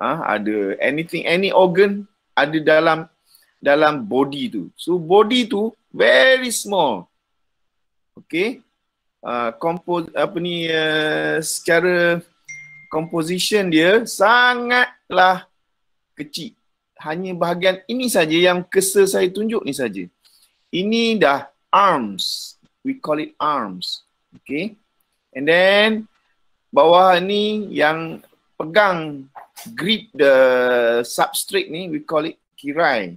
ha, ada anything any organ ada dalam dalam body tu so body tu very small okay uh, ah, kompos apa ni uh, secara composition dia sangatlah kecil hanya bahagian ini saja yang kesa saya tunjuk ni saja ini dah arms we call it arms okay and then bawah ni yang pegang grip the substrate ni we call it kirai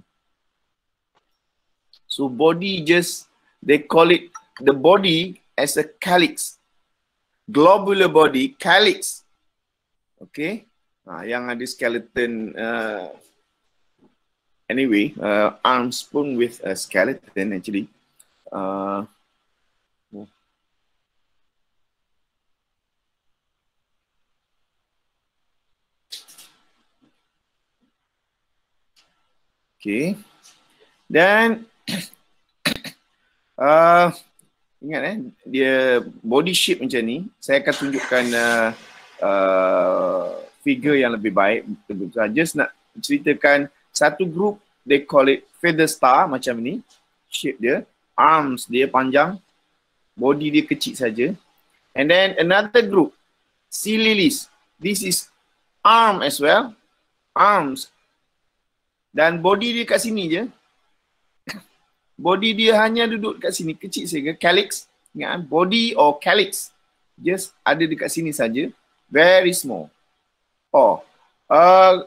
so body just they call it the body as a calyx globular body calyx okay ah yang ada skeleton uh, anyway uh, arms pun with a skeleton actually uh, Okay. Dan uh, ingat eh, dia body shape macam ni. Saya akan tunjukkan uh, uh, figure yang lebih baik. Just nak ceritakan satu group, they call it feather star macam ni. Shape dia. Arms dia panjang. Body dia kecil saja. And then another group, sea lilies. This is arm as well. Arms dan body dia kat sini je. Body dia hanya duduk kat sini. Kecil sehingga calyx. Ingat eh? Body or calyx. Just ada dekat sini saja. Very small. Oh. Uh,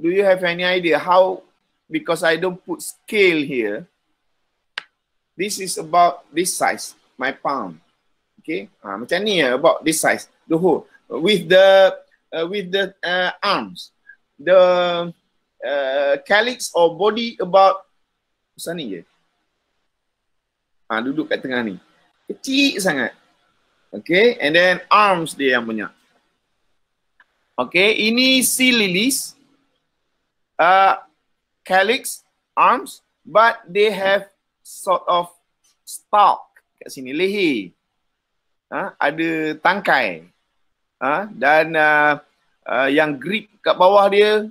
do you have any idea how because I don't put scale here. This is about this size. My palm. Okay. Uh, macam ni ya. About this size. The whole. With the uh, with the uh, arms. The Uh, calyx or body about besar ni je. Ha, duduk kat tengah ni. Kecil sangat. Okay, and then arms dia yang banyak. Okay, ini si lilies. Uh, calyx, arms, but they have sort of stalk kat sini, leher. Uh, ada tangkai. Uh, dan uh, uh, yang grip kat bawah dia,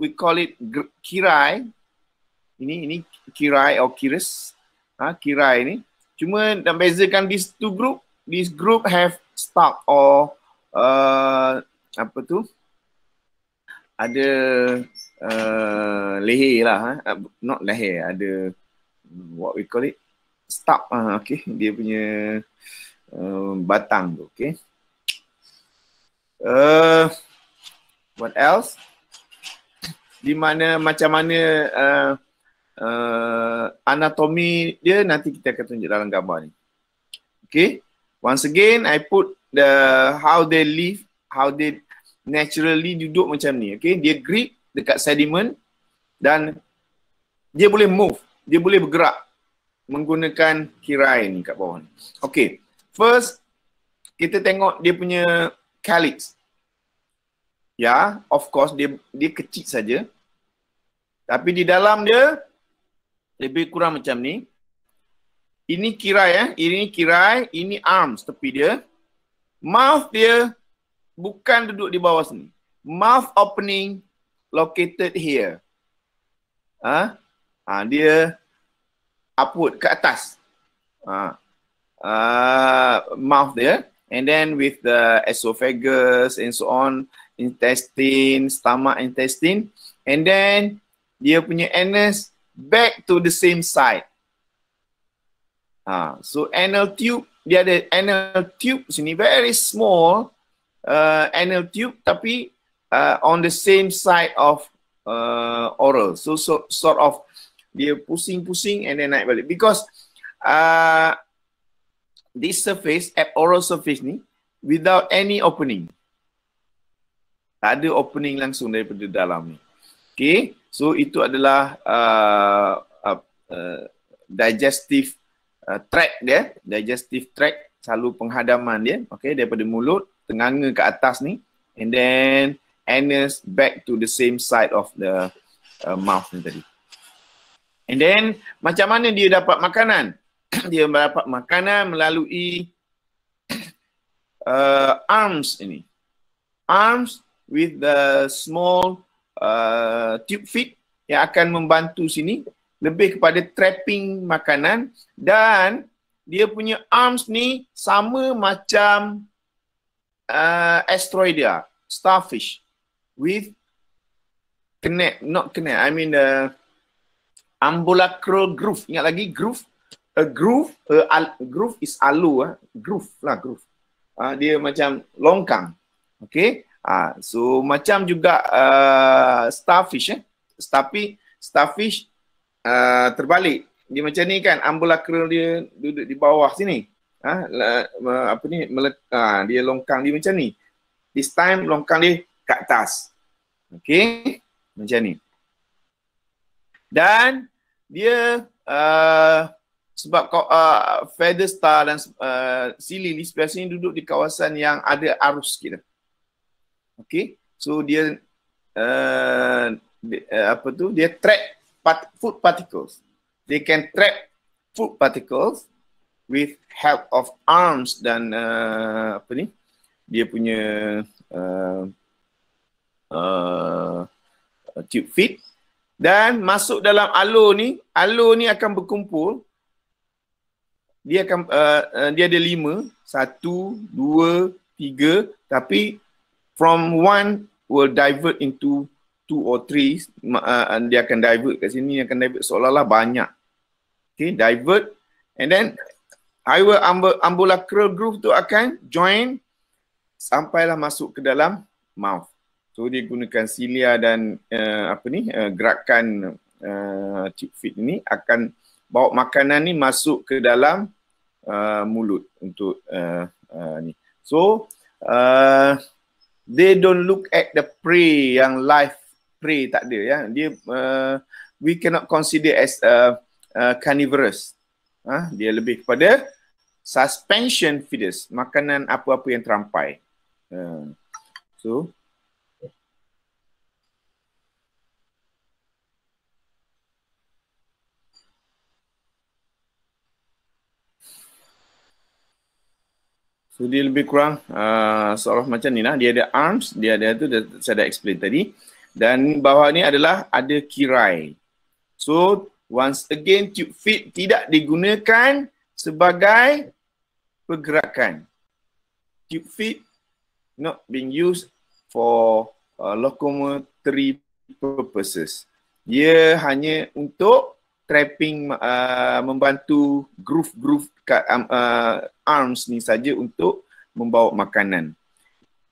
we call it kirai. Ini ini kirai or kiris. Ah ha, kirai ni. Cuma dan bezakan these two group. This group have stock or uh, apa tu? Ada uh, leher lah. Ha? Uh, not leher. Ada hmm, what we call it? Stock. ha, okay. Dia punya um, batang tu. Okay. Uh, what else? di mana macam mana uh, uh, anatomi dia nanti kita akan tunjuk dalam gambar ni. Okay. Once again, I put the how they live, how they naturally duduk macam ni. Okay. Dia grip dekat sediment dan dia boleh move. Dia boleh bergerak menggunakan kirai ni kat bawah ni. Okay. First, kita tengok dia punya calyx. Ya, yeah, of course dia dia kecil saja. Tapi di dalam dia lebih kurang macam ni. Ini kirai ya. Ini kirai. Ini arms tepi dia. Mouth dia bukan duduk di bawah sini. Mouth opening located here. Ha? ha dia upward ke atas. Ha. Uh, mouth dia. And then with the esophagus and so on. Intestine, stomach intestine. And then dia punya anus back to the same side. Ha, so anal tube, dia ada anal tube sini, very small uh, anal tube tapi uh, on the same side of uh, oral. So, so sort of dia pusing-pusing and then naik balik. Because uh, this surface, at oral surface ni, without any opening. Tak ada opening langsung daripada dalam ni. Okay. So itu adalah uh, uh, uh, digestive uh, tract dia, digestive tract salur penghadaman dia, okay, daripada mulut tenganga ke atas ni and then anus back to the same side of the uh, mouth ni tadi. And then macam mana dia dapat makanan? dia dapat makanan melalui uh, arms ini. Arms with the small Uh, tube feed yang akan membantu sini lebih kepada trapping makanan dan dia punya arms ni sama macam uh, Asteroidia, starfish with connect, not connect, I mean uh, ambulacral groove, ingat lagi groove a groove, a, a groove is alu, eh? groove lah groove uh, dia macam longkang okay Ah, ha, so macam juga uh, starfish eh. Tapi starfish uh, terbalik. Dia macam ni kan ambulakral dia duduk di bawah sini. ha, uh, apa ni? Melek, ha, dia longkang dia macam ni. This time longkang dia ke atas. okay? Macam ni. Dan dia uh, sebab uh, feather star dan uh, sea lily spesies duduk di kawasan yang ada arus kita. Gitu. Okay. So dia uh, di, uh, apa tu? Dia track part, food particles. They can track food particles with help of arms dan uh, apa ni? Dia punya uh, uh, tube feed dan masuk dalam alur ni, alur ni akan berkumpul. Dia akan uh, uh, dia ada lima, satu, dua, tiga. Tapi from one will divert into two or three uh, and dia akan divert kat sini akan divert seolah-olah banyak okay divert and then i will ambul, umbilical groove tu akan join sampailah masuk ke dalam mouth so dia gunakan cilia dan uh, apa ni uh, gerakan uh, eh, tube feed ni akan bawa makanan ni masuk ke dalam uh, mulut untuk uh, uh, ni so uh, they don't look at the prey yang live prey tak ada ya dia uh, we cannot consider as a, a carnivorous uh, dia lebih kepada suspension feeders makanan apa-apa yang terampai uh, ha. so So dia lebih kurang uh, seolah macam ni lah. Dia ada arms, dia ada tu dia, saya dah explain tadi. Dan bawah ni adalah ada kirai. So once again tube feet tidak digunakan sebagai pergerakan. Tube feet not being used for uh, locomotory purposes. Dia hanya untuk trapping uh, membantu groove-groove kat um, uh, arms ni saja untuk membawa makanan.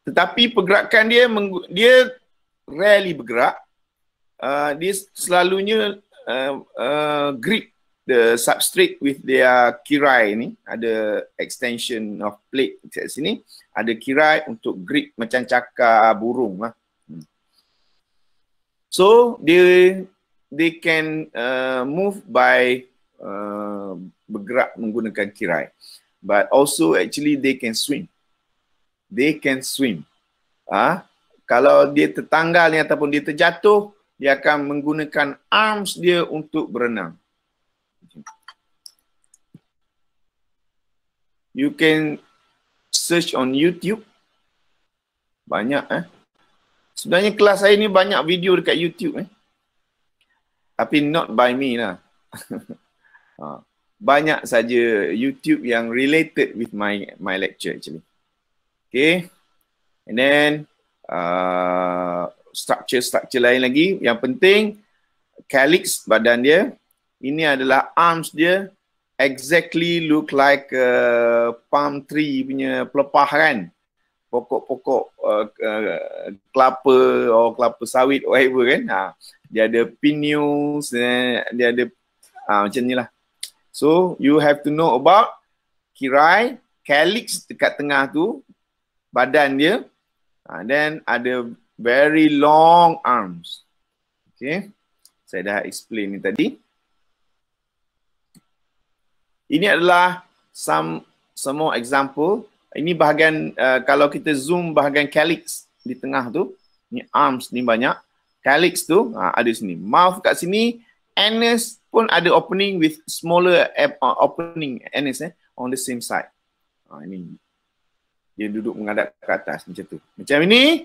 Tetapi pergerakan dia dia rarely bergerak. Uh, dia selalunya uh, uh, grip the substrate with their kirai ni ada extension of plate kat sini ada kirai untuk grip macam cakar burung lah. Hmm. So dia they can uh, move by uh, bergerak menggunakan kirai but also actually they can swim they can swim ah ha? kalau dia tertanggal ni ataupun dia terjatuh dia akan menggunakan arms dia untuk berenang you can search on youtube banyak eh sebenarnya kelas saya ni banyak video dekat youtube eh tapi not by me lah. Ha. Banyak saja YouTube yang related with my my lecture actually. Okay. And then uh, structure-structure lain lagi. Yang penting, calyx badan dia. Ini adalah arms dia. Exactly look like uh, palm tree punya pelepah kan pokok-pokok uh, uh, kelapa atau kelapa sawit whatever kan ha, dia ada pinus eh, dia ada ha, macam ni lah so you have to know about kirai calyx dekat tengah tu badan dia ha, then ada very long arms okay saya dah explain ni tadi ini adalah some some more example ini bahagian uh, kalau kita zoom bahagian calyx di tengah tu ni arms ni banyak calyx tu uh, ada sini mouth kat sini anus pun ada opening with smaller eh, uh, opening anus eh on the same side uh, ini dia duduk menghadap ke atas macam tu macam ini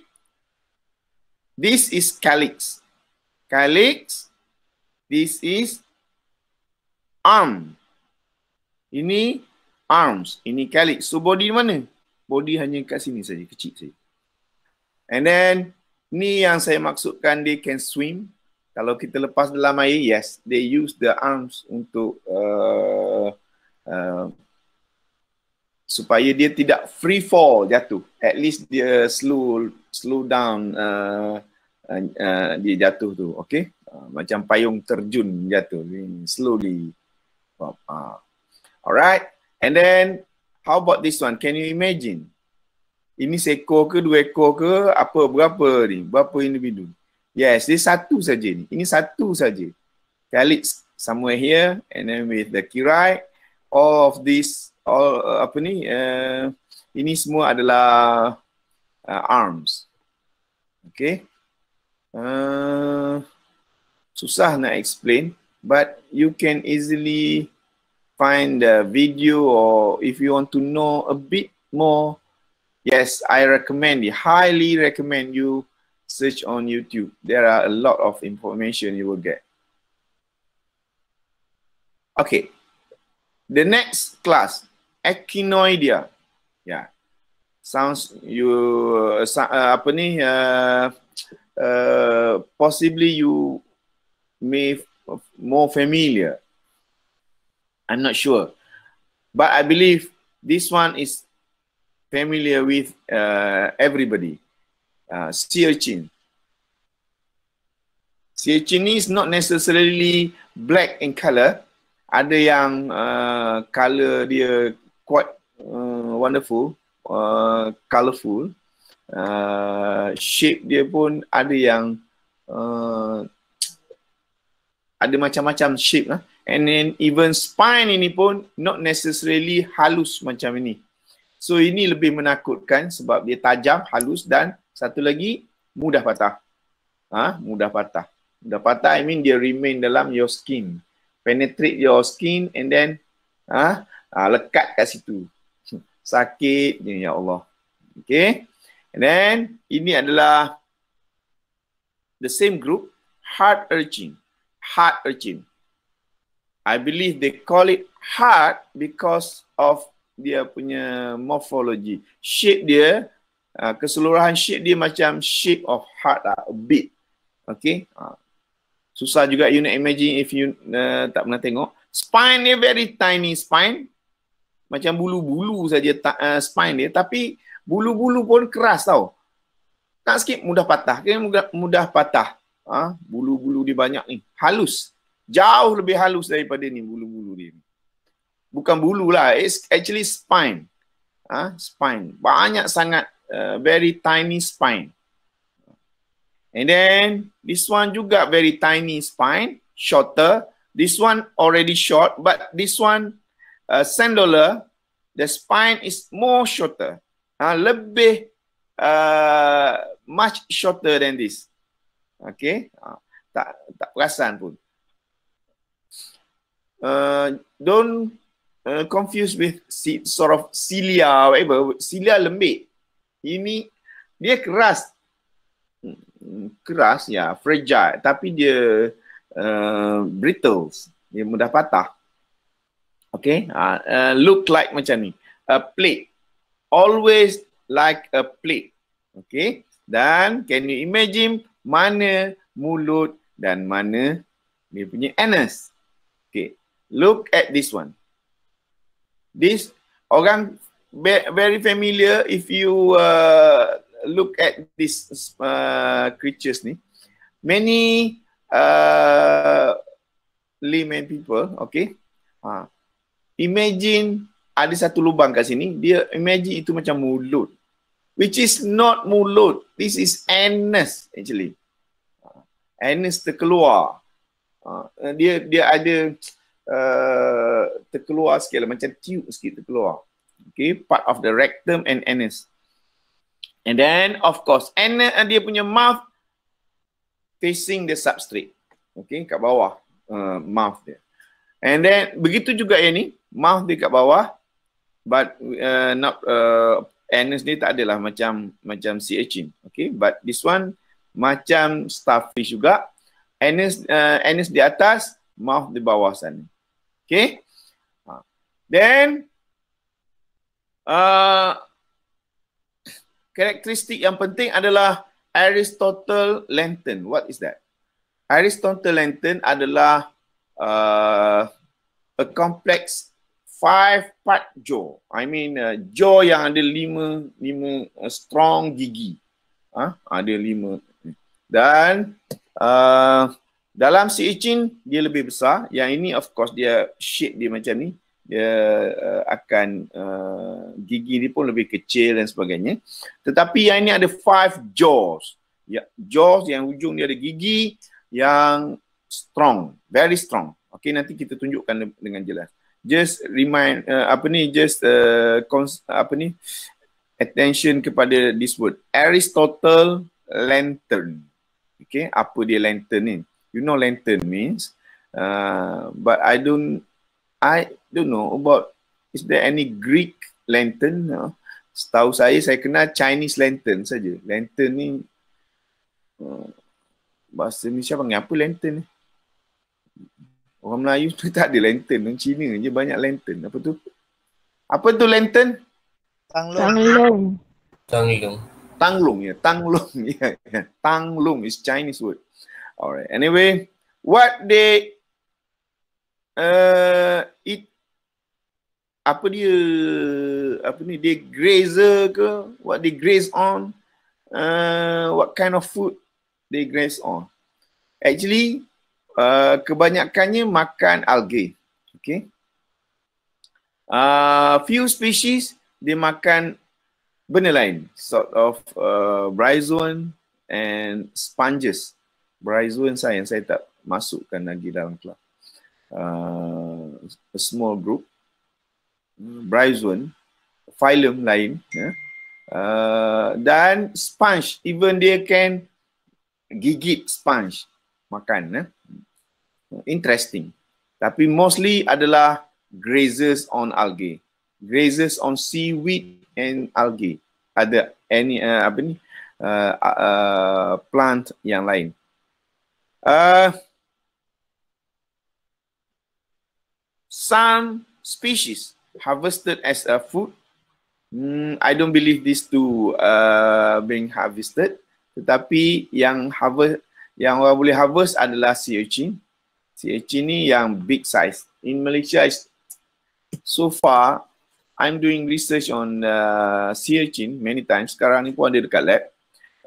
this is calyx calyx this is arm ini arms. Ini calyx. So body mana? Body hanya kat sini saja, kecil saja. And then ni yang saya maksudkan they can swim. Kalau kita lepas dalam air, yes, they use the arms untuk uh, uh, supaya dia tidak free fall jatuh. At least dia slow slow down uh, uh, uh dia jatuh tu, okay? Uh, macam payung terjun jatuh, slowly. Uh, uh. Alright. And then, how about this one? Can you imagine? Ini seekor ke, dua ekor ke, apa, berapa ni? Berapa individu? Yes, dia satu saja ni. Ini satu saja. Khalid somewhere here and then with the Kirai, all of this, all uh, apa ni, uh, ini semua adalah uh, arms. Okay. Uh, susah nak explain but you can easily find a video or if you want to know a bit more, yes, I recommend it. Highly recommend you search on YouTube. There are a lot of information you will get. Okay, the next class, echinoidea. Yeah, sounds you uh, uh, uh, uh, possibly you may more familiar I'm not sure. But I believe this one is familiar with uh, everybody. Uh, sea urchin. Sea urchin is not necessarily black in color. Ada yang uh, color dia quite uh, wonderful, uh, colorful. Uh, shape dia pun ada yang uh, ada macam-macam shape lah and then even spine ini pun not necessarily halus macam ini. So ini lebih menakutkan sebab dia tajam, halus dan satu lagi mudah patah. Ah, ha? mudah patah. Mudah patah I mean dia remain dalam your skin. Penetrate your skin and then ah, ha? ha, lekat kat situ. Sakit ya Allah. Okay. And then ini adalah the same group heart urging. Heart urging. I believe they call it heart because of dia punya morphology. Shape dia, uh, keseluruhan shape dia macam shape of heart lah, a bit. Okay. Uh, susah juga you nak imagine if you uh, tak pernah tengok. Spine dia very tiny spine. Macam bulu-bulu saja uh, spine dia. Tapi bulu-bulu pun keras tau. Tak sikit mudah patah. kena mudah, mudah patah. Uh, bulu-bulu dia banyak ni. Halus jauh lebih halus daripada ni bulu-bulu dia. Bukan bulu lah, it's actually spine. Ha? Spine. Banyak sangat, uh, very tiny spine. And then, this one juga very tiny spine, shorter. This one already short, but this one, uh, sandaler, the spine is more shorter. Ha? Lebih, uh, much shorter than this. Okay? Ha? Tak, tak perasan pun. Uh, don't uh, confuse with sort of cilia whatever cilia lembik ini dia keras hmm, keras ya yeah, fragile tapi dia uh, brittle dia mudah patah okay uh, uh, look like macam ni a plate always like a plate okay dan can you imagine mana mulut dan mana dia punya anus okay Look at this one. This orang very familiar if you uh, look at this uh, creatures ni. Many uh, layman people, okay. Uh, imagine ada satu lubang kat sini. Dia imagine itu macam mulut. Which is not mulut. This is anus actually. Ha. Anus terkeluar. Uh, dia dia ada Uh, terkeluar sikit lah. Macam tube sikit terkeluar. Okay, part of the rectum and anus. And then, of course, anus and uh, dia punya mouth facing the substrate. Okay, kat bawah uh, mouth dia. And then, begitu juga yang ni, mouth dia kat bawah, but uh, not uh, anus ni tak adalah macam macam sea urchin. Okay, but this one macam starfish juga. Anus, uh, anus di atas, mouth di bawah sana. Okay. Ha. Then, uh, karakteristik yang penting adalah Aristotle Lantern. What is that? Aristotle Lantern adalah uh, a complex five part jaw. I mean uh, jaw yang ada lima lima uh, strong gigi. Ha? Ada lima. Dan uh, dalam si Icin, dia lebih besar. Yang ini of course dia shape dia macam ni. Dia uh, akan uh, gigi dia pun lebih kecil dan sebagainya. Tetapi yang ini ada five jaws. Ya, jaws yang ujung dia ada gigi yang strong, very strong. Okay, nanti kita tunjukkan dengan jelas. Just remind uh, apa ni? Just uh, cons, apa ni? Attention kepada this word. Aristotle lantern. Okay, apa dia lantern ni? you know lantern means uh, but i don't i don't know about is there any greek lantern no? setahu saya saya kenal chinese lantern saja lantern ni uh, bahasa Malaysia panggil apa lantern ni orang Melayu tu tak ada lantern orang Cina je banyak lantern apa tu apa tu lantern tanglong tanglong tanglong ya tanglong ya yeah, tanglong is chinese word Alright. Anyway, what they uh, it apa dia apa ni They grazer ke? What they graze on? Uh, what kind of food they graze on? Actually, uh, kebanyakannya makan algae. Okay. Uh, few species dia makan benda lain. Sort of uh, bryzoan and sponges. Bryzo and saya, saya tak masukkan lagi dalam club. Uh, a small group. Hmm, Bryzoan, Phylum lain. Yeah. Uh, dan sponge, even dia can gigit sponge makan. Yeah. Interesting. Tapi mostly adalah grazers on algae. Grazers on seaweed and algae. Ada any uh, apa ni? Uh, uh, uh plant yang lain. Uh, some species harvested as a food. Mm, I don't believe these two uh, being harvested. Tetapi yang harvest, yang orang boleh harvest adalah sea urchin. Sea urchin ni yang big size. In Malaysia, so far, I'm doing research on uh, sea urchin many times. Sekarang ni pun ada dekat lab.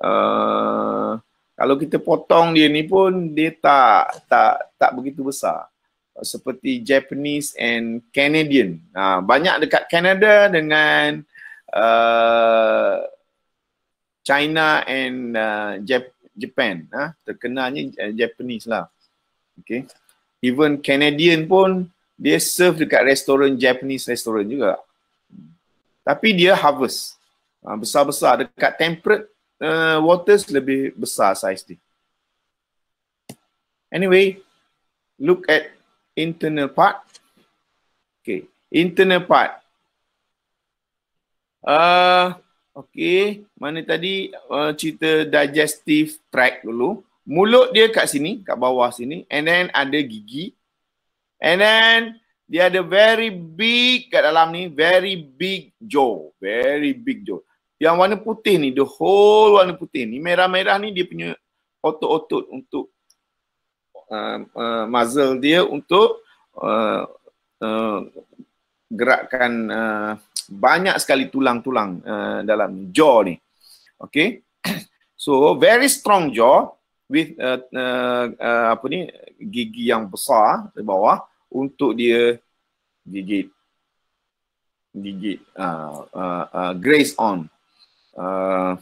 Uh, kalau kita potong dia ni pun dia tak tak tak begitu besar seperti Japanese and Canadian. Ha, banyak dekat Canada dengan uh, China and uh, Japan. Ha, terkenalnya uh, Japanese lah. Okay. Even Canadian pun dia serve dekat restoran Japanese restoran juga. Tapi dia harvest. Ha, besar-besar dekat temperate uh, Waters lebih besar size dia. Anyway, look at internal part. Okay, internal part. Uh, okay, mana tadi uh, cerita digestive tract dulu. Mulut dia kat sini, kat bawah sini. And then ada gigi. And then dia ada very big kat dalam ni. Very big jaw. Very big jaw yang warna putih ni the whole warna putih ni merah-merah ni dia punya otot-otot untuk uh, uh, muzzle dia untuk uh, uh, gerakkan uh, banyak sekali tulang-tulang uh, dalam jaw ni okay so very strong jaw with uh, uh, uh, apa ni gigi yang besar di bawah untuk dia gigit gigit uh, uh, uh, grace on Ah,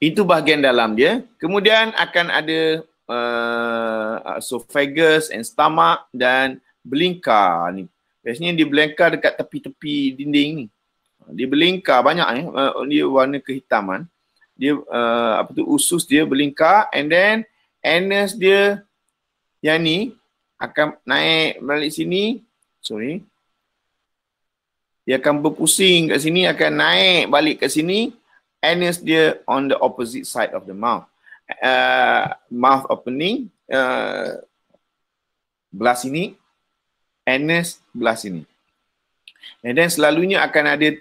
itu bahagian dalam dia. Kemudian akan ada uh, esophagus and stomach dan belingkar ni. Biasanya dia belingkar dekat tepi-tepi dinding ni. Dia belingkar banyak ni. Eh. Ah, dia warna kehitaman. Dia uh, apa tu usus dia belingkar and then anus dia yang ni akan naik balik sini. Sorry dia akan berpusing kat sini akan naik balik kat sini anus dia on the opposite side of the mouth uh, mouth opening uh, belah sini anus belah sini and then selalunya akan ada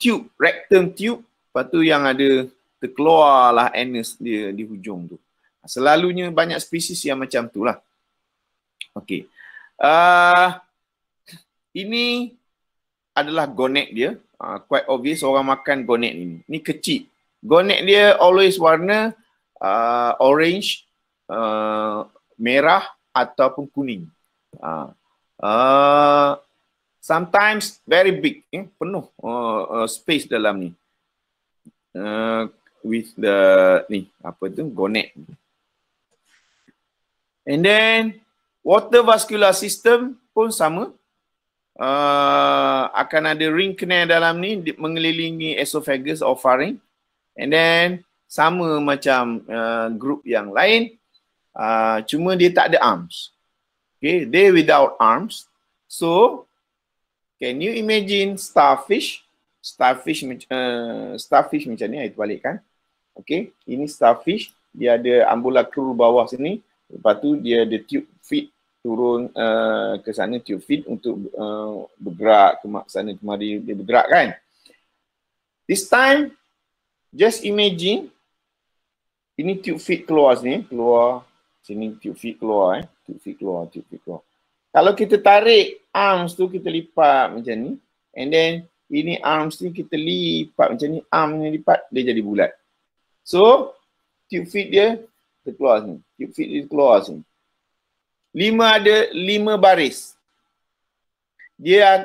tube rectum tube lepas tu yang ada terkeluarlah anus dia di hujung tu selalunya banyak spesies yang macam tu lah okay uh, ini adalah gonet dia. Uh, quite obvious orang makan gonet ni. Ni kecil. Gonet dia always warna uh, orange, uh, merah ataupun kuning. Uh, uh, sometimes very big. Eh, penuh uh, uh, space dalam ni. Uh, with the ni apa tu gonet. And then water vascular system pun sama uh, akan ada ring kena dalam ni mengelilingi esophagus or pharynx and then sama macam uh, group yang lain uh, cuma dia tak ada arms okay they without arms so can you imagine starfish starfish uh, starfish macam ni itu balik kan okay ini starfish dia ada ambulakru bawah sini lepas tu dia ada tube feed turun uh, ke sana tube feed untuk uh, bergerak ke sana kemari dia bergerak kan this time just imagine ini tube feed keluar sini keluar sini tube feed keluar eh tube feed keluar tube feed keluar kalau kita tarik arms tu kita lipat macam ni and then ini arms ni kita lipat macam ni arm ni lipat dia jadi bulat so tube feed dia dia keluar sini tube feed dia keluar sini lima ada lima baris. Dia yang,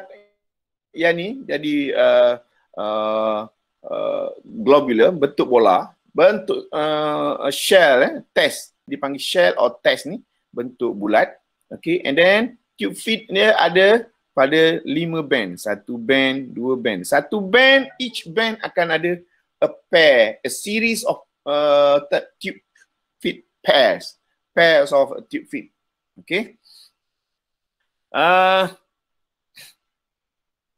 yang ni jadi uh, uh, uh, globular, bentuk bola, bentuk uh, shell, eh, test. Dipanggil shell or test ni, bentuk bulat. Okay, and then tube feed ni ada pada lima band. Satu band, dua band. Satu band, each band akan ada a pair, a series of uh, tube feed pairs. Pairs of tube feed. Okey. Uh, ah,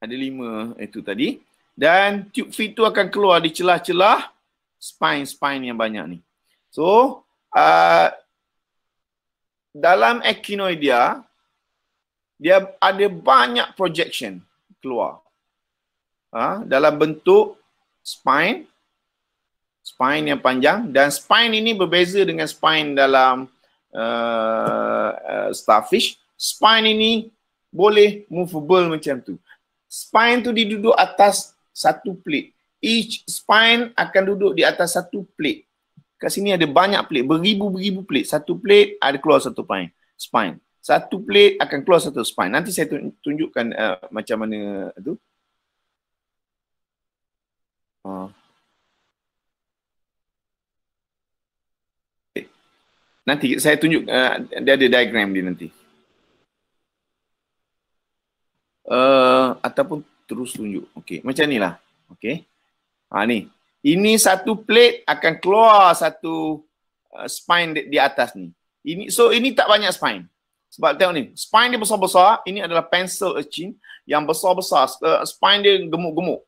ada lima itu tadi. Dan tube feed tu akan keluar di celah-celah spine-spine yang banyak ni. So, uh, dalam echinoidea, dia ada banyak projection keluar. Uh, dalam bentuk spine, spine yang panjang. Dan spine ini berbeza dengan spine dalam Uh, uh, starfish spine ini boleh movable macam tu spine tu duduk atas satu plate each spine akan duduk di atas satu plate kat sini ada banyak plate beribu-beribu plate satu plate ada keluar satu spine spine satu plate akan keluar satu spine nanti saya tunjukkan uh, macam mana tu uh. Nanti saya tunjuk, uh, dia ada diagram dia nanti. Uh, ataupun terus tunjuk. Okey, macam inilah. Okey. Ha ni. Ini satu plate akan keluar satu uh, spine di, di atas ni. Ini so ini tak banyak spine. Sebab tengok ni, spine dia besar-besar, ini adalah pencil urchin yang besar-besar. Uh, spine dia gemuk-gemuk.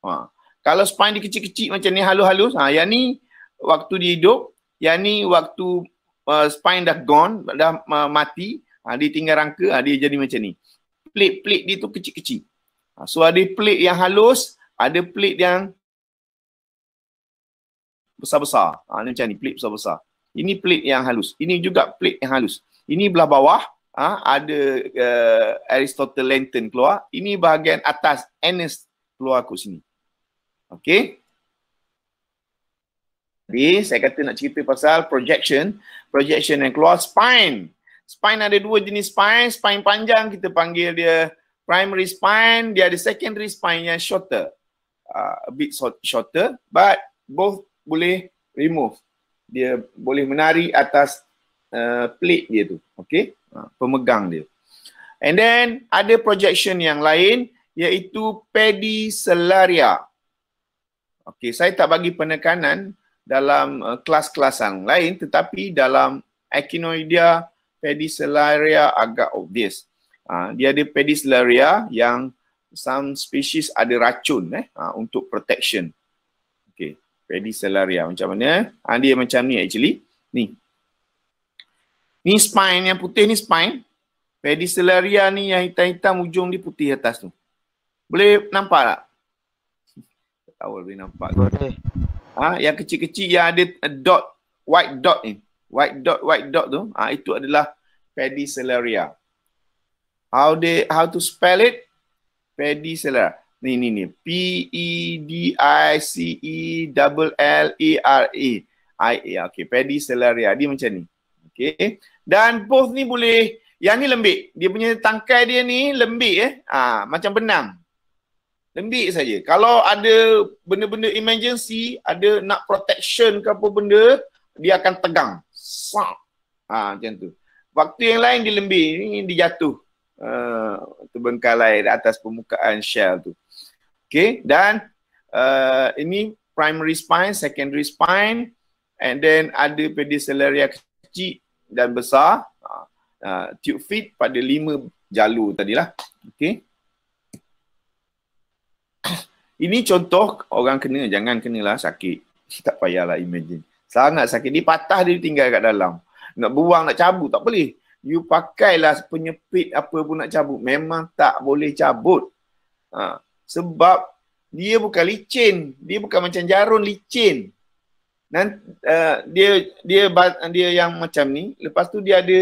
Ha. Kalau spine dia kecil-kecil macam ni halus-halus, ha yang ni waktu dia hidup, yang ni waktu uh, spine dah gone, dah uh, mati, uh, dia tinggal rangka, uh, dia jadi macam ni. Plate-plate dia tu kecil-kecil. Uh, so ada plate yang halus, ada plate yang besar-besar. Ha, uh, ini macam ni, plate besar-besar. Ini plate yang halus. Ini juga plate yang halus. Ini belah bawah, ha, ada uh, Aristotle lantern keluar. Ini bahagian atas, anus keluar kat sini. Okay tadi saya kata nak cerita pasal projection projection yang keluar spine spine ada dua jenis spine spine panjang kita panggil dia primary spine dia ada secondary spine yang shorter uh, a bit shorter but both boleh remove dia boleh menari atas uh, plate dia tu okay. uh, pemegang dia and then ada projection yang lain iaitu pedicellaria Okay, saya tak bagi penekanan dalam uh, kelas yang lain tetapi dalam Echinoidea pedicellaria agak obvious. Uh, dia ada pedicellaria yang some species ada racun eh uh, untuk protection. Okey, pedicellaria macam mana? uh, dia macam ni actually. Ni. Ni spine yang putih ni spine. Pedicellaria ni yang hitam-hitam ujung dia putih atas tu. Boleh nampak tak? Tak tahu boleh nampak. Boleh ha, yang kecil-kecil yang ada eh, dot white dot ni white dot white dot tu ha, itu adalah pedicellaria how they how to spell it pedicellaria ni ni ni p e d i c e l l e a r a e. i a okey pedicellaria dia macam ni okey dan both ni boleh yang ni lembik dia punya tangkai dia ni lembik eh ha, macam benang lembik saja. Kalau ada benda-benda emergency, ada nak protection ke apa benda, dia akan tegang. Sak. Ha, macam tu. Waktu yang lain di lembik, ini dia jatuh. Uh, ha, terbengkalai di atas permukaan shell tu. Okay, dan uh, ini primary spine, secondary spine and then ada pedicellaria kecil dan besar. Uh, tube feet pada lima jalur tadilah. Okay. Ini contoh orang kena, jangan kenalah sakit. Tak payahlah imagine. Sangat sakit. Dia patah, dia tinggal kat dalam. Nak buang, nak cabut, tak boleh. You pakailah penyepit apa pun nak cabut. Memang tak boleh cabut. Ha. Sebab dia bukan licin. Dia bukan macam jarum licin. Dan, uh, eh, dia dia dia yang macam ni. Lepas tu dia ada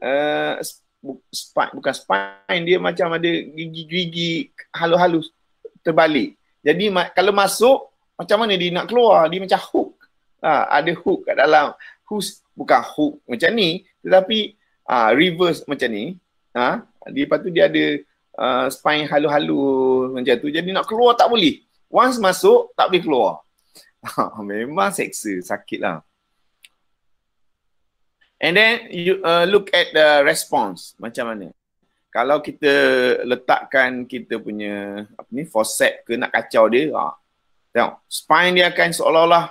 uh, eh, spine, bukan spine. Dia macam ada gigi-gigi halus-halus terbalik. Jadi ma- kalau masuk, macam mana dia nak keluar? Dia macam hook. Ha, ada hook kat dalam. Hook, bukan hook macam ni, tetapi ha, reverse macam ni. Ha, lepas tu dia ada uh, spine halu-halu macam tu. Jadi nak keluar tak boleh. Once masuk, tak boleh keluar. Ha, memang seksa, sakit lah. And then you uh, look at the response. Macam mana? kalau kita letakkan kita punya apa ni forcep ke nak kacau dia ha, tengok spine dia akan seolah-olah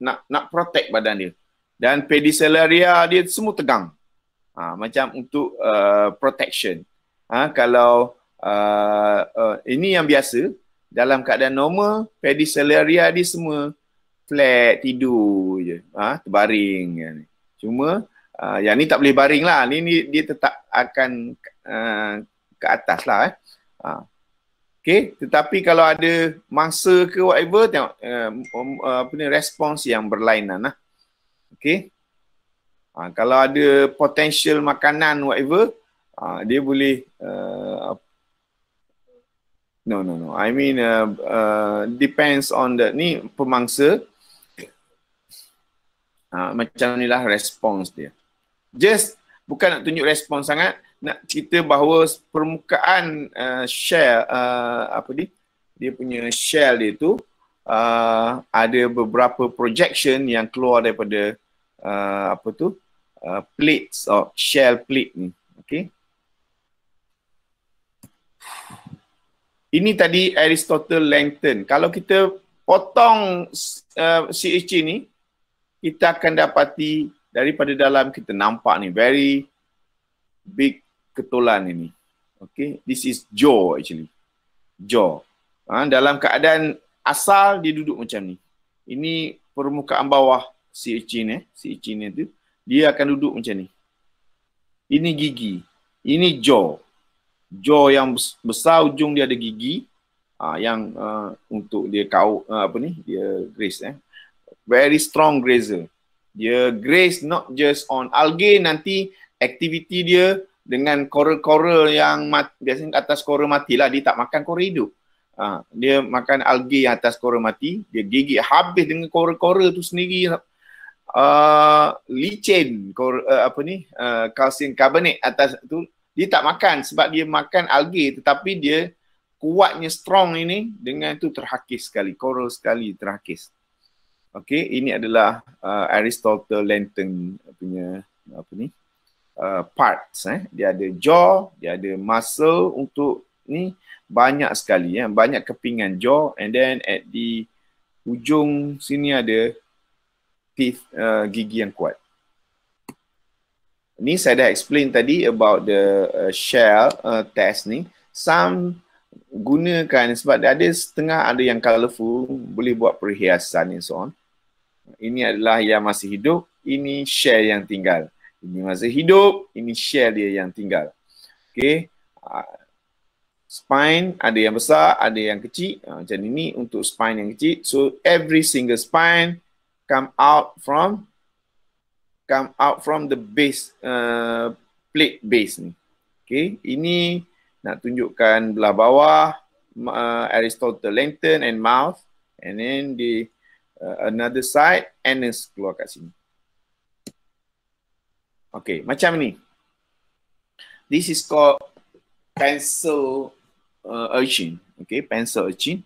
nak nak protect badan dia dan pedicellaria dia semua tegang ha, macam untuk uh, protection ha, kalau uh, uh, ini yang biasa dalam keadaan normal pedicellaria dia semua flat tidur je ha, terbaring ya cuma uh, yang ni tak boleh baring lah ni, ni dia tetap akan Eh, ke atas lah eh. Ha. Okay, tetapi kalau ada masa ke whatever, tengok uh, um, uh, apa ni, respons yang berlainan lah. Okay. Ha, kalau ada potensial makanan whatever, ha, dia boleh uh, no no no. I mean uh, uh, depends on the ni pemangsa ha, macam lah respons dia. Just bukan nak tunjuk respons sangat, nak cerita bahawa permukaan uh, shell uh, apa ni dia punya shell dia tu uh, ada beberapa projection yang keluar daripada uh, apa tu uh, plates or shell plate ni okey ini tadi Aristotle Langton kalau kita potong uh, CHC ni kita akan dapati daripada dalam kita nampak ni very big ketulan ini. Okay, this is jaw actually. Jaw. Ha, dalam keadaan asal dia duduk macam ni. Ini permukaan bawah si urchin eh. Si urchin itu. Dia akan duduk macam ni. Ini gigi. Ini jaw. Jaw yang besar ujung dia ada gigi. Ha, yang uh, untuk dia kau uh, ha, apa ni dia grace eh very strong grazer dia grace not just on algae nanti aktiviti dia dengan kora-kora yang mat, biasanya atas kora mati lah dia tak makan kora hidup. Ha, dia makan algae yang atas kora mati, dia gigit habis dengan kora-kora tu sendiri uh, licin kora, uh, apa ni uh, kalsium karbonat atas tu dia tak makan sebab dia makan algae tetapi dia kuatnya strong ini dengan tu terhakis sekali, Koral sekali terhakis. Okey, ini adalah uh, Aristotle Lantern punya apa ni? Uh, parts eh dia ada jaw dia ada muscle untuk ni banyak sekali ya eh? banyak kepingan jaw and then at the ujung sini ada teeth uh, gigi yang kuat ni saya dah explain tadi about the uh, shell uh, test ni some gunakan sebab ada setengah ada yang colorful boleh buat perhiasan and so on ini adalah yang masih hidup ini shell yang tinggal ini masih hidup, ini shell dia yang tinggal. Okay. Uh, ah, spine, ada yang besar, ada yang kecil. Uh, macam ini untuk spine yang kecil. So, every single spine come out from come out from the base uh, plate base ni. Okay. Ini nak tunjukkan belah bawah uh, Aristotle lantern and mouth and then the uh, another side anus keluar kat sini. Okay, macam ni. This is called pencil uh, urchin. Okay, pencil urchin.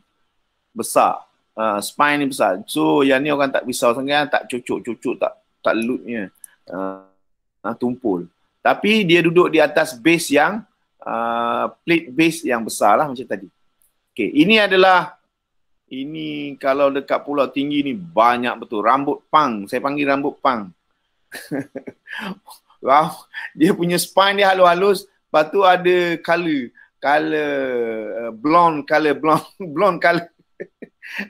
Besar. Uh, spine ni besar. So, yang ni orang tak pisau sangat, tak cucuk-cucuk, tak tak lutnya. Uh, uh, tumpul. Tapi dia duduk di atas base yang uh, plate base yang besar lah macam tadi. Okay, ini adalah ini kalau dekat pulau tinggi ni banyak betul. Rambut pang. Saya panggil rambut pang. Wow, dia punya spine dia halus-halus, lepas tu ada color, color uh, blonde color blonde blonde color.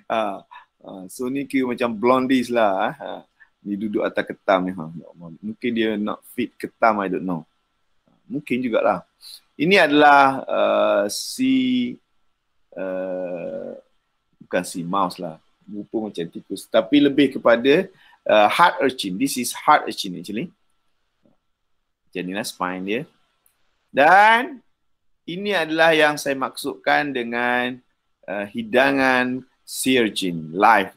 uh, ah, uh, ah, so ni kira macam blondies lah. Uh. Ah. Dia duduk atas ketam ni. Ha. Ya mungkin dia nak fit ketam, I don't know. Mungkin jugalah. Ini adalah uh, si... Uh, bukan si mouse lah. Rupa macam tikus. Tapi lebih kepada uh, heart urchin. This is heart urchin actually. Jadi lah spine dia. Dan ini adalah yang saya maksudkan dengan uh, hidangan sea urchin live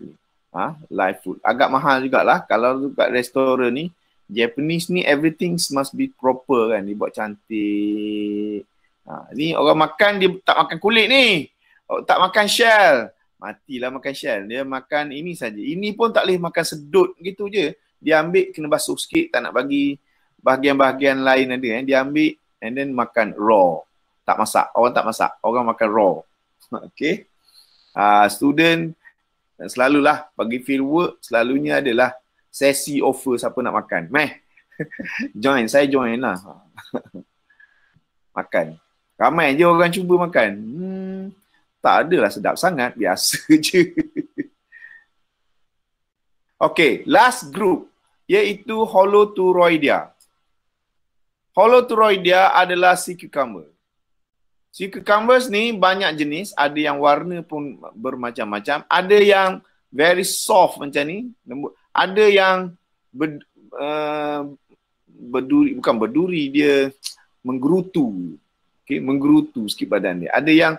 Ha? Live food. Agak mahal jugalah kalau dekat restoran ni. Japanese ni everything must be proper kan. Dia buat cantik. Ha, ni orang makan dia tak makan kulit ni. Oh, tak makan shell. Matilah makan shell. Dia makan ini saja. Ini pun tak boleh makan sedut gitu je. Dia ambil kena basuh sikit tak nak bagi bahagian-bahagian lain ada eh. Dia ambil and then makan raw. Tak masak. Orang tak masak. Orang makan raw. Okay. Uh, ah, student selalulah bagi fieldwork selalunya adalah sesi offer siapa nak makan. Meh. join. Saya join lah. makan. Ramai je orang cuba makan. Hmm tak adalah sedap sangat, biasa je. Okay, last group iaitu holothuroidia. Holothuroidia adalah sea cucumber. Sea cucumbers ni banyak jenis, ada yang warna pun bermacam-macam, ada yang very soft macam ni, Ada yang ber, uh, berduri, bukan berduri, dia menggerutu. Okay, menggerutu sikit badan dia. Ada yang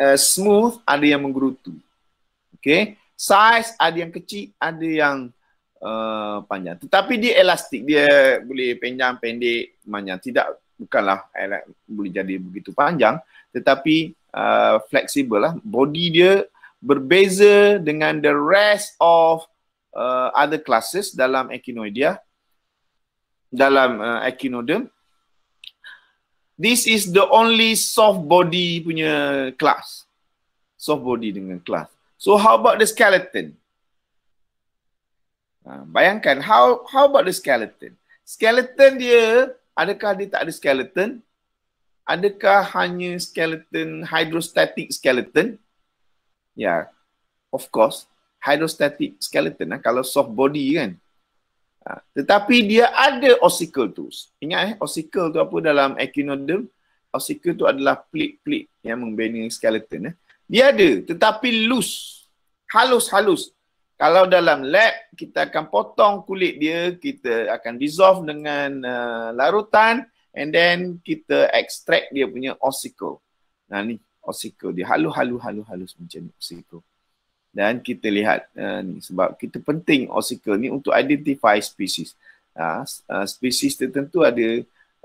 uh, smooth, ada yang menggerutu. Okay. Size ada yang kecil, ada yang uh, panjang. Tetapi dia elastik. Dia boleh panjang, pendek, panjang. Tidak, bukanlah boleh jadi begitu panjang. Tetapi uh, fleksibel lah. Body dia berbeza dengan the rest of uh, other classes dalam Echinoidea. Dalam uh, Echinoderm this is the only soft body punya class. Soft body dengan class. So how about the skeleton? Ha, bayangkan, how how about the skeleton? Skeleton dia, adakah dia tak ada skeleton? Adakah hanya skeleton, hydrostatic skeleton? Ya, yeah, of course. Hydrostatic skeleton lah kalau soft body kan. Ha, tetapi dia ada ossicle tu. Ingat eh, ossicle tu apa dalam echinoderm? Ossicle tu adalah plate-plate yang membina skeleton. Eh. Dia ada tetapi loose. Halus-halus. Kalau dalam lab, kita akan potong kulit dia, kita akan dissolve dengan uh, larutan and then kita extract dia punya ossicle. Nah ni, ossicle dia halus-halus-halus-halus macam ni, ossicle dan kita lihat uh, ni sebab kita penting ossicle ni untuk identify species. Uh, species tertentu ada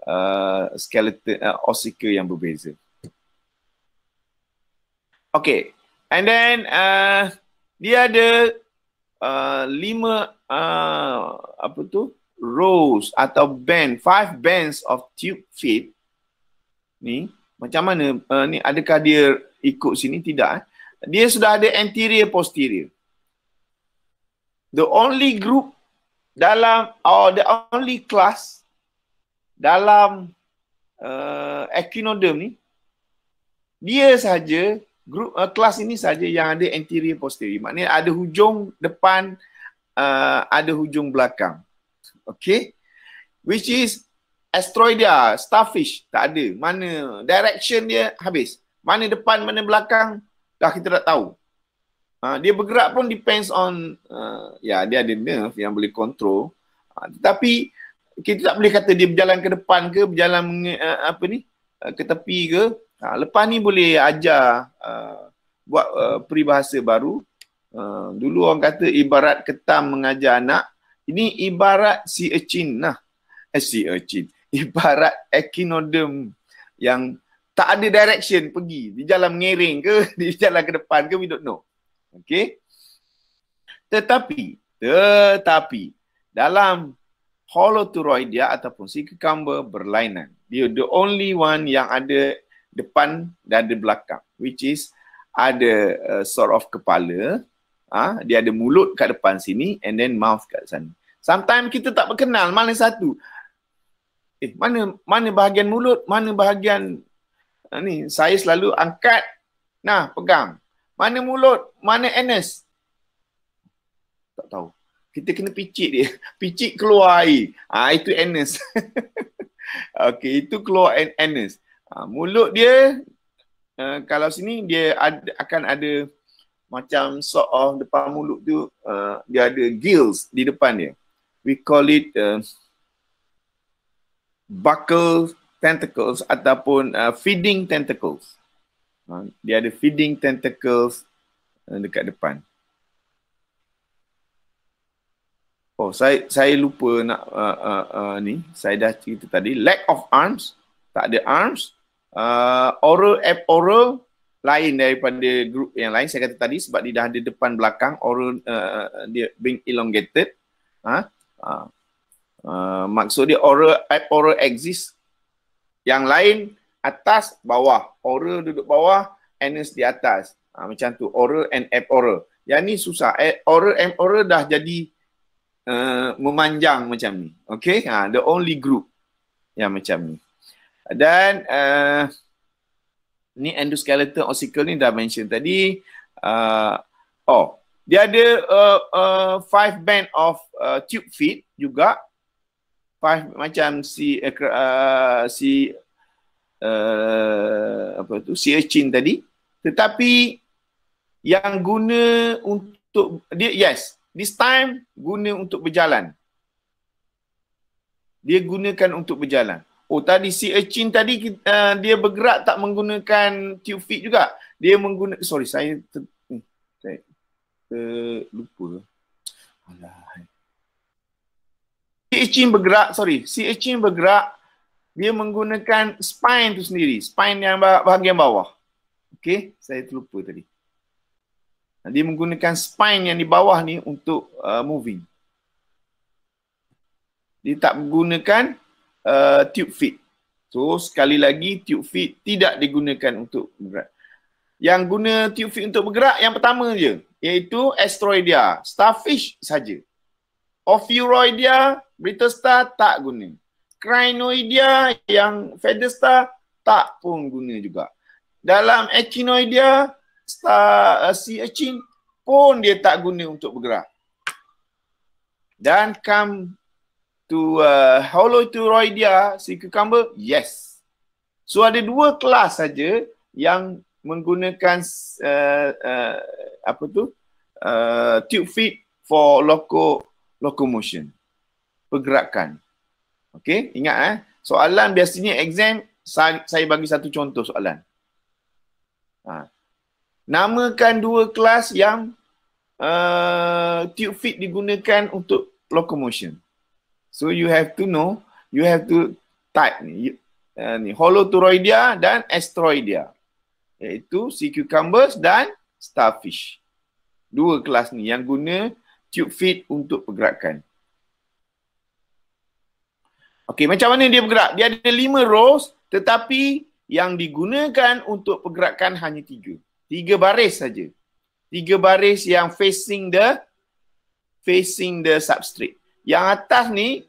uh, skeleton uh, ossicle yang berbeza. Okay, and then uh, dia ada uh, lima uh, apa tu rows atau band, five bands of tube feet. Ni macam mana? Uh, ni adakah dia ikut sini tidak? Eh? dia sudah ada anterior posterior. The only group dalam or the only class dalam uh, echinoderm ni dia saja group uh, class ini saja yang ada anterior posterior. Maknanya ada hujung depan uh, ada hujung belakang. Okay. Which is Astroidia, starfish, tak ada. Mana direction dia habis. Mana depan, mana belakang, dah kita tak tahu. Ha, dia bergerak pun depends on, uh, ya dia ada nerve yang boleh control. Ha, tetapi kita tak boleh kata dia berjalan ke depan ke, berjalan uh, apa ni, uh, ke tepi ke. Ha, lepas ni boleh ajar uh, buat uh, peribahasa baru. Uh, dulu orang kata ibarat ketam mengajar anak. Ini ibarat si echin lah. Eh, si echin, Ibarat echinoderm yang tak ada direction pergi. Di jalan mengiring ke, di jalan ke depan ke, we don't know. Okay. Tetapi, tetapi, dalam hollow dia ataupun si kekamba berlainan. Dia the only one yang ada depan dan ada belakang. Which is, ada uh, sort of kepala. ah ha? Dia ada mulut kat depan sini and then mouth kat sana. Sometimes kita tak berkenal mana satu. Eh, mana mana bahagian mulut, mana bahagian Nah ha, ni saya selalu angkat nah pegang mana mulut mana anus tak tahu kita kena picit dia picit keluar air ha, itu anus okey itu keluar anus ha, mulut dia uh, kalau sini dia ad, akan ada macam sort of depan mulut tu uh, dia ada gills di depan dia we call it uh, buckle tentacles ataupun uh, feeding tentacles. Uh, dia ada feeding tentacles uh, dekat depan. Oh, saya saya lupa nak uh, uh, uh, ni. Saya dah cerita tadi. Lack of arms. Tak ada arms. Uh, oral app oral lain daripada grup yang lain. Saya kata tadi sebab dia dah ada depan belakang. Oral uh, uh dia being elongated. Ha? Uh, uh, maksud dia oral app oral exist yang lain atas bawah, oral duduk bawah, anus di atas. Ha, macam tu, oral and aporal. Yang ni susah. Eh, oral and aporal dah jadi uh, memanjang macam ni. Okay, ha, the only group yang macam ni. Dan uh, ni endoskeleton ossicle ni dah mention tadi. Uh, oh, dia ada uh, uh, five band of uh, tube feet juga five macam si eh, uh, si uh, apa tu si Echin tadi tetapi yang guna untuk dia yes this time guna untuk berjalan dia gunakan untuk berjalan oh tadi si Echin tadi uh, dia bergerak tak menggunakan tube feet juga dia menggunakan sorry saya ter, eh, saya ter, lupa alah CHIM bergerak, sorry, CHIM bergerak, dia menggunakan spine tu sendiri, spine yang bahagian bawah. Okay, saya terlupa tadi. Dia menggunakan spine yang di bawah ni untuk uh, moving. Dia tak menggunakan uh, tube feet. So, sekali lagi tube feet tidak digunakan untuk bergerak. Yang guna tube feet untuk bergerak, yang pertama je, iaitu Astroidia, starfish saja. Ophiroidia, Berita Star tak guna. Crinoidia yang Feather Star tak pun guna juga. Dalam Echinoidia, Star uh, eh, Sea Echin pun dia tak guna untuk bergerak. Dan come to uh, eh, Holoturoidia, Sea Cucumber, yes. So ada dua kelas saja yang menggunakan uh, uh, apa tu uh, tube feed for loco locomotion pergerakan. Okey, ingat eh. Soalan biasanya exam saya bagi satu contoh soalan. Ha. Namakan dua kelas yang uh, tube feet digunakan untuk locomotion. So you have to know, you have to type ni. You, uh, ni holoturoidia dan asteroidia. Iaitu sea cucumbers dan starfish. Dua kelas ni yang guna tube feet untuk pergerakan. Okey, macam mana dia bergerak? Dia ada lima rows tetapi yang digunakan untuk pergerakan hanya tiga. Tiga baris saja. Tiga baris yang facing the facing the substrate. Yang atas ni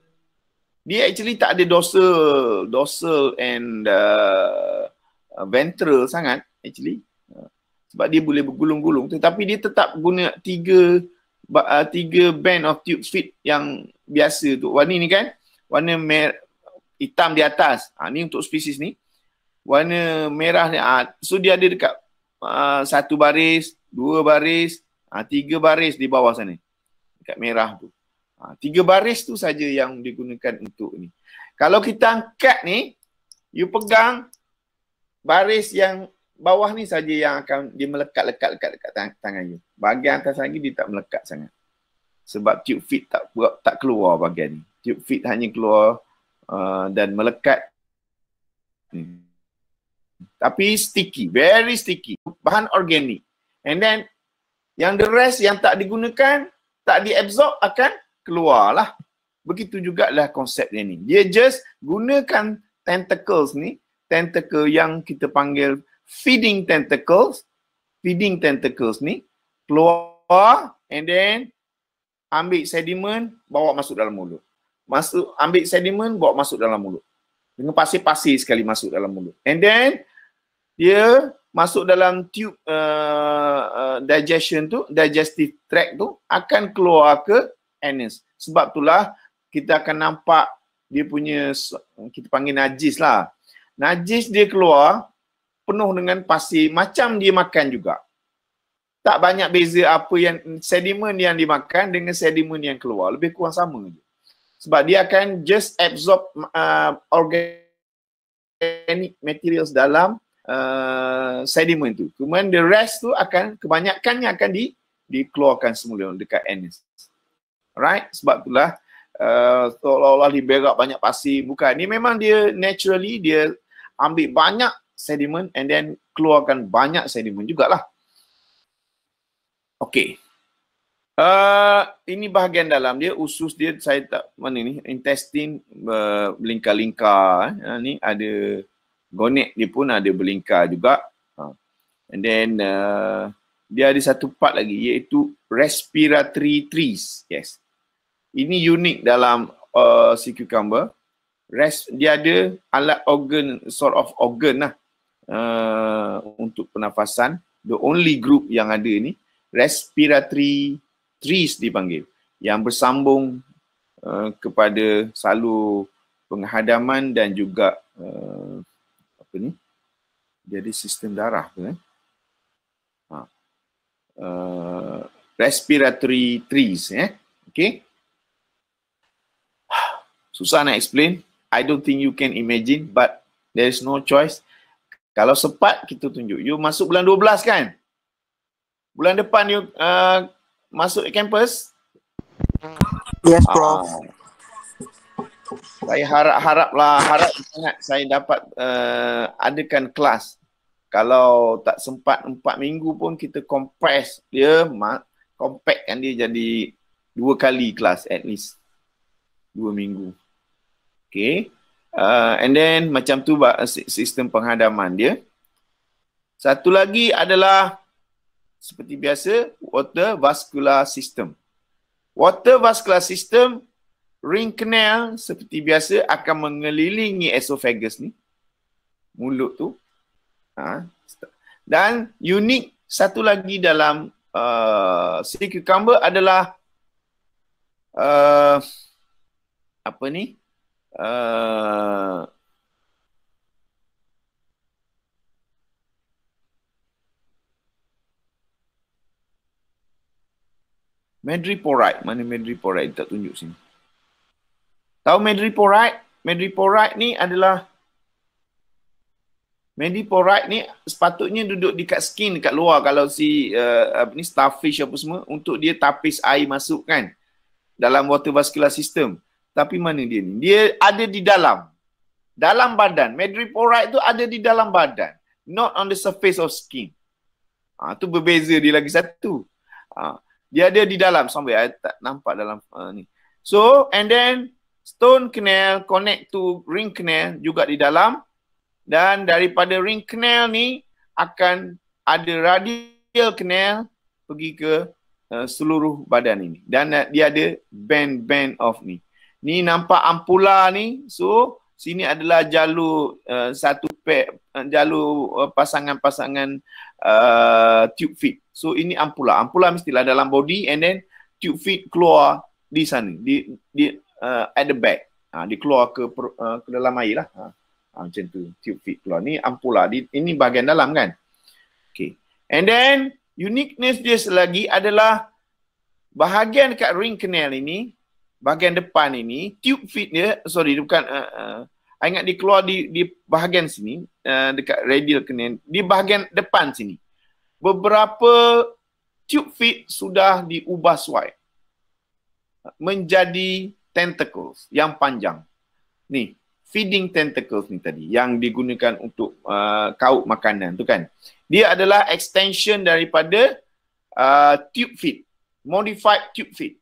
dia actually tak ada dorsal, dorsal and uh, ventral sangat actually. Uh, sebab dia boleh bergulung-gulung tetapi dia tetap guna tiga uh, tiga band of tube fit yang biasa tu. Warna ni kan? warna mer hitam di atas. Ha, ni untuk spesies ni. Warna merah ni. Ha, so dia ada dekat ha, satu baris, dua baris, ha, tiga baris di bawah sana. Dekat merah tu. Ha, tiga baris tu saja yang digunakan untuk ni. Kalau kita angkat ni, you pegang baris yang bawah ni saja yang akan dia melekat-lekat dekat lekat tang- tangan you. Bahagian atas lagi dia tak melekat sangat. Sebab tube fit tak tak keluar bahagian ni tube feed hanya keluar uh, dan melekat. Hmm. Tapi sticky, very sticky. Bahan organik. And then, yang the rest yang tak digunakan, tak diabsorb akan keluar lah. Begitu jugalah konsep dia ni. Dia just gunakan tentacles ni, tentacle yang kita panggil feeding tentacles, feeding tentacles ni, keluar and then ambil sediment, bawa masuk dalam mulut masuk ambil sediment bawa masuk dalam mulut dengan pasir-pasir sekali masuk dalam mulut and then dia masuk dalam tube uh, uh digestion tu digestive tract tu akan keluar ke anus sebab itulah kita akan nampak dia punya kita panggil najis lah najis dia keluar penuh dengan pasir macam dia makan juga tak banyak beza apa yang sediment yang dimakan dengan sediment yang keluar lebih kurang sama je sebab dia akan just absorb uh, organic materials dalam uh, sediment tu. Kemudian the rest tu akan kebanyakannya akan di dikeluarkan semula dekat anus. Right? Sebab itulah uh, seolah-olah diberak banyak pasir. Bukan. Ni memang dia naturally dia ambil banyak sediment and then keluarkan banyak sediment jugalah. Okay. Uh, ini bahagian dalam dia, usus dia saya tak mana ni, intestin eh, berlingkar-lingkar. Uh, eh. uh, ni ada gonet dia pun ada berlingkar juga. Uh, and then uh, dia ada satu part lagi iaitu respiratory trees. Yes. Ini unik dalam uh, si cucumber. Res, dia ada alat organ, sort of organ lah. Uh, untuk pernafasan. The only group yang ada ni respiratory trees dipanggil yang bersambung uh, kepada salur penghadaman dan juga uh, apa ni jadi sistem darah tu eh ha uh, respiratory trees eh okey susah nak explain i don't think you can imagine but there is no choice kalau sempat kita tunjuk you masuk bulan 12 kan bulan depan you uh, masuk kampus? Yes, bro. Ah. Uh, saya harap-haraplah, harap sangat saya dapat uh, adakan kelas. Kalau tak sempat empat minggu pun kita compress dia, ma- compact kan dia jadi dua kali kelas at least. Dua minggu. Okay. Uh, and then macam tu sistem penghadaman dia. Satu lagi adalah seperti biasa water vascular system. Water vascular system ring canal seperti biasa akan mengelilingi esophagus ni mulut tu. Ha. Dan unik satu lagi dalam uh, sea cucumber adalah uh, apa ni? Uh, Madreporite. Mana Madreporite? Tak tunjuk sini. Tahu Madreporite? Madreporite ni adalah Madreporite ni sepatutnya duduk dekat skin dekat luar kalau si uh, apa ni starfish apa semua untuk dia tapis air masuk kan dalam water vascular system. Tapi mana dia ni? Dia ada di dalam. Dalam badan. Madreporite tu ada di dalam badan. Not on the surface of skin. Ah ha, tu berbeza dia lagi satu. Ah dia ada di dalam sampai I tak nampak dalam uh, ni. So and then stone canal connect to ring canal juga di dalam dan daripada ring canal ni akan ada radial canal pergi ke uh, seluruh badan ini dan uh, dia ada band band of ni. Ni nampak ampula ni so sini adalah jalur uh, satu pack eh, jalur uh, pasangan-pasangan uh, tube feed. So ini ampula. Ampula mestilah dalam body and then tube feed keluar di sana di di uh, at the back. Ha, dia keluar ke per, uh, ke dalam air lah. Ha. ha macam tu tube feed keluar. Ni ampula. Di, ini bahagian dalam kan. Okay. And then uniqueness dia lagi adalah bahagian dekat ring canal ini bahagian depan ini tube feed dia sorry dia bukan uh, uh, ingat dia keluar di di bahagian sini uh, dekat radial kena di bahagian depan sini beberapa tube feed sudah diubah suai menjadi tentacles yang panjang ni feeding tentacles ni tadi yang digunakan untuk uh, kaup makanan tu kan dia adalah extension daripada uh, tube feed modified tube feed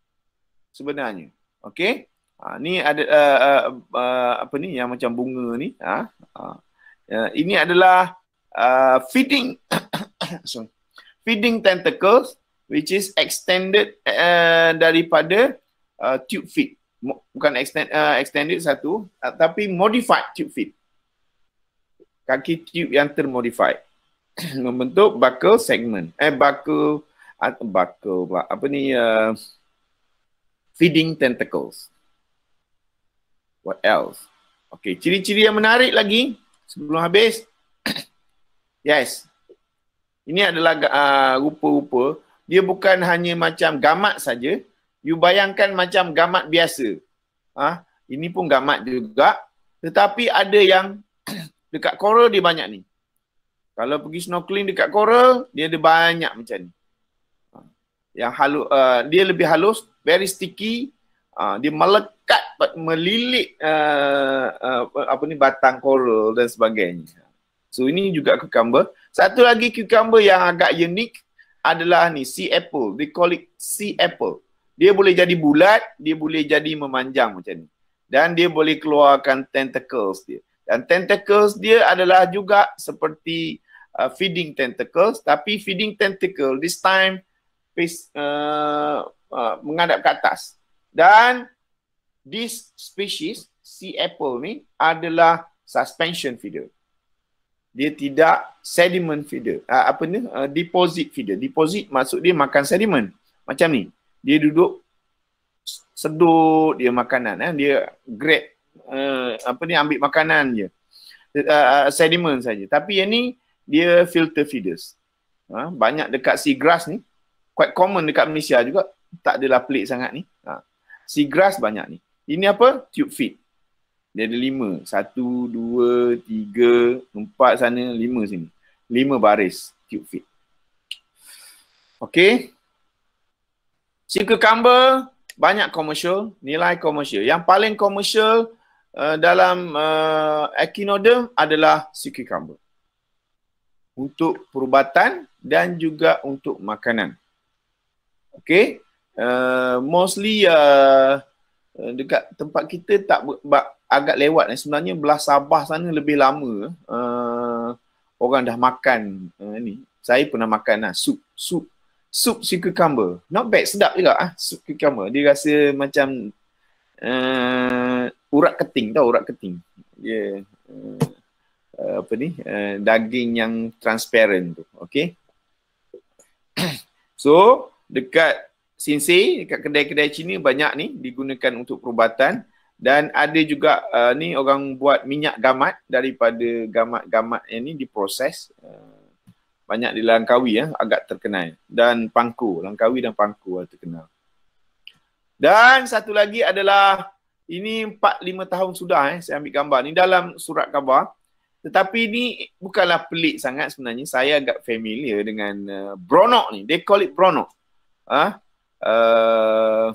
sebenarnya Okey. Ha, ni ada uh, uh, uh, apa ni yang macam bunga ni. Ha, uh, ini adalah uh, feeding sorry, feeding tentacles which is extended uh, daripada uh, tube feed. Mo- bukan extend, uh, extended satu uh, tapi modified tube feed. Kaki tube yang termodified membentuk buckle segment. Eh buckle uh, buckle apa ni uh, feeding tentacles. What else? Okay, ciri-ciri yang menarik lagi sebelum habis. yes. Ini adalah uh, rupa-rupa. Dia bukan hanya macam gamat saja. You bayangkan macam gamat biasa. Ah, ha? Ini pun gamat juga. Tetapi ada yang dekat coral dia banyak ni. Kalau pergi snorkeling dekat coral, dia ada banyak macam ni. Ha. Yang halus, uh, ah, dia lebih halus very sticky uh, dia melekat melilit uh, uh, apa ni batang coral dan sebagainya so ini juga cucumber satu lagi cucumber yang agak unik adalah ni sea apple they call it sea apple dia boleh jadi bulat dia boleh jadi memanjang macam ni dan dia boleh keluarkan tentacles dia dan tentacles dia adalah juga seperti uh, feeding tentacles tapi feeding tentacle this time face uh, Uh, menghadap ke atas. Dan this species, si apple ni adalah suspension feeder. Dia tidak sediment feeder. Uh, apa ni? Uh, deposit feeder. Deposit maksud dia makan sediment. Macam ni. Dia duduk sedut dia makanan. Eh. Dia grab uh, apa ni ambil makanan je. Uh, uh sediment saja. Tapi yang ni dia filter feeders. Uh, banyak dekat sea grass ni. Quite common dekat Malaysia juga tak adalah pelik sangat ni. Ha. Si grass banyak ni. Ini apa? Tube feed. Dia ada lima. Satu, dua, tiga, empat sana, lima sini. Lima baris tube feed. Okay. Si cucumber, banyak komersial. Nilai komersial. Yang paling komersial uh, eh, dalam uh, eh, echinoderm adalah si cucumber. Untuk perubatan dan juga untuk makanan. Okay. Uh, mostly uh, uh, dekat tempat kita tak ber, agak lewat ni sebenarnya belah Sabah sana lebih lama uh, orang dah makan uh, ni saya pernah makan lah sup sup sup si cucumber not bad sedap juga ah sup cucumber dia rasa macam uh, urat keting tau urat keting dia yeah. Uh, uh, apa ni uh, daging yang transparent tu okey so dekat sinsei dekat kedai-kedai Cina banyak ni digunakan untuk perubatan dan ada juga uh, ni orang buat minyak gamat daripada gamat-gamat yang ni diproses uh, banyak di Langkawi ya agak terkenal dan pangku Langkawi dan pangku uh, terkenal dan satu lagi adalah ini 4 5 tahun sudah eh saya ambil gambar ni dalam surat khabar tetapi ni bukanlah pelik sangat sebenarnya saya agak familiar dengan uh, bronok ni they call it bronok ah uh, uh, eh,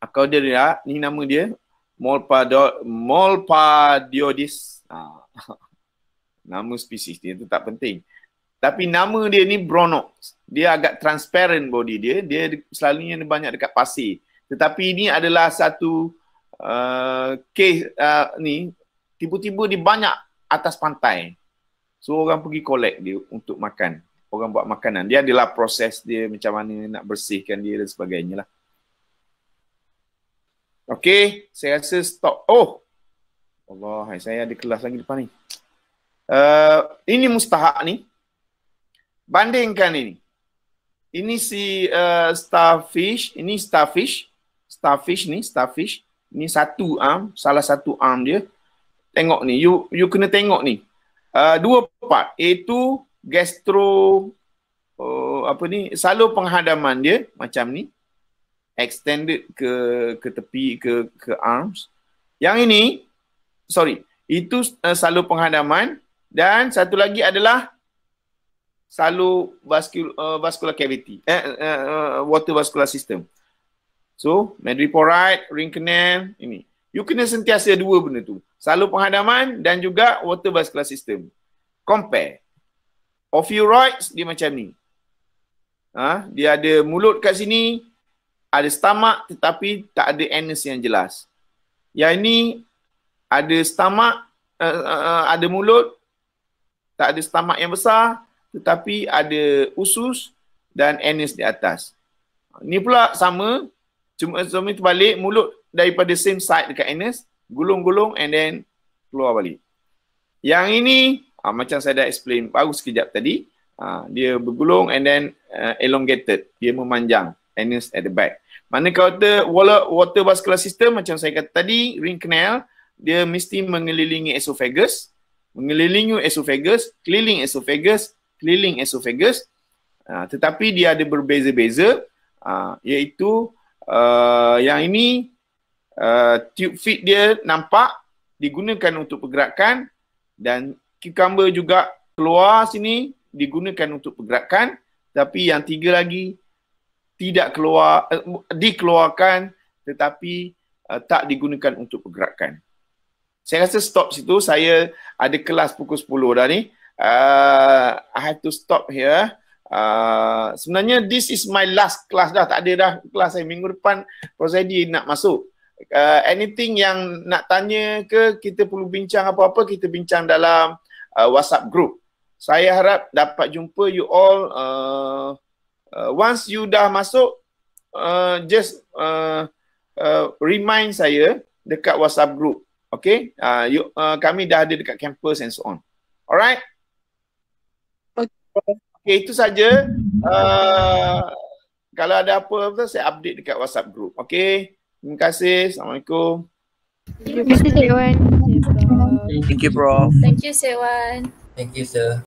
akaun dia dia lah. ni nama dia Molpado Molpadiodis. Ha. Uh, nama spesies dia tu tak penting. Tapi nama dia ni Bronox. Dia agak transparent body dia. Dia selalunya banyak dekat pasir. Tetapi ini adalah satu uh, eh, case uh, ni tiba-tiba dia banyak atas pantai. So orang pergi collect dia untuk makan orang buat makanan. Dia adalah proses dia macam mana nak bersihkan dia dan sebagainya lah. Okay, saya rasa stop. Oh, Allah, saya ada kelas lagi depan ni. Uh, ini mustahak ni. Bandingkan ini. Ini si uh, starfish, ini starfish. Starfish ni, starfish. Ini satu arm, salah satu arm dia. Tengok ni, you you kena tengok ni. Uh, dua part, iaitu gastro uh, apa ni salur penghadaman dia macam ni extended ke ke tepi ke ke arms yang ini sorry itu uh, salur penghadaman dan satu lagi adalah salur vascul, uh, vascular cavity eh uh, uh, water vascular system so medriporite ring canal ini you kena sentiasa dua benda tu salur penghadaman dan juga water vascular system compare of your dia macam ni. ha? dia ada mulut kat sini, ada stomach tetapi tak ada anus yang jelas. Yang ini ada stomach uh, uh, ada mulut tak ada stomach yang besar tetapi ada usus dan anus di atas. Ni pula sama cuma zoom terbalik mulut daripada same side dekat anus, gulung-gulung and then keluar balik. Yang ini Uh, macam saya dah explain baru sekejap tadi, uh, dia bergulung and then uh, elongated. Dia memanjang. Anus at the back. Mana kata water, water vascular system macam saya kata tadi, ring canal, dia mesti mengelilingi esophagus. Mengelilingi esophagus, keliling esophagus, keliling esophagus. Uh, tetapi dia ada berbeza-beza uh, iaitu uh, yang ini uh, tube feed dia nampak digunakan untuk pergerakan dan cucumber juga keluar sini digunakan untuk pergerakan tapi yang tiga lagi tidak keluar eh, dikeluarkan tetapi uh, tak digunakan untuk pergerakan. Saya rasa stop situ saya ada kelas pukul 10 dah ni. Uh, I have to stop here. Uh, sebenarnya this is my last class dah tak ada dah kelas saya minggu depan prosedi nak masuk. Uh, anything yang nak tanya ke kita perlu bincang apa-apa kita bincang dalam uh, WhatsApp group. Saya harap dapat jumpa you all. Uh, uh, once you dah masuk, uh, just uh, uh, remind saya dekat WhatsApp group. Okay, uh, you, uh, kami dah ada dekat campus and so on. Alright? Okay, itu saja. Uh, kalau ada apa-apa, saya update dekat WhatsApp group. Okay, terima kasih. Assalamualaikum. Terima kasih, Tuan. Thank you, bro. Thank you, Sewan. Thank you, sir.